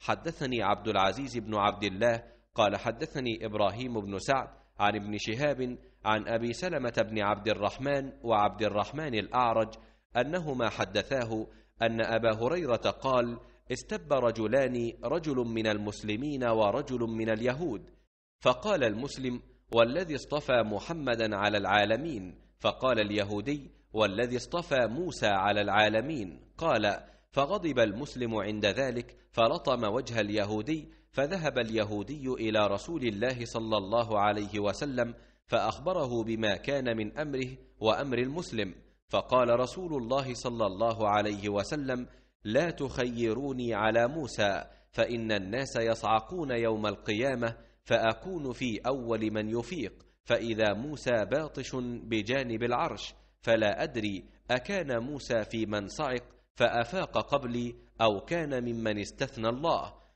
حدثني عبد العزيز بن عبد الله قال حدثني ابراهيم بن سعد عن ابن شهاب عن ابي سلمه بن عبد الرحمن وعبد الرحمن الاعرج انهما حدثاه ان ابا هريره قال استب رجلان رجل من المسلمين ورجل من اليهود فقال المسلم والذي اصطفى محمدا على العالمين فقال اليهودي والذي اصطفى موسى على العالمين قال فغضب المسلم عند ذلك فلطم وجه اليهودي فذهب اليهودي الى رسول الله صلى الله عليه وسلم فاخبره بما كان من امره وامر المسلم فقال رسول الله صلى الله عليه وسلم لا تخيروني على موسى فان الناس يصعقون يوم القيامه فاكون في اول من يفيق فاذا موسى باطش بجانب العرش فلا ادري اكان موسى في من صعق فافاق قبلي او كان ممن استثنى الله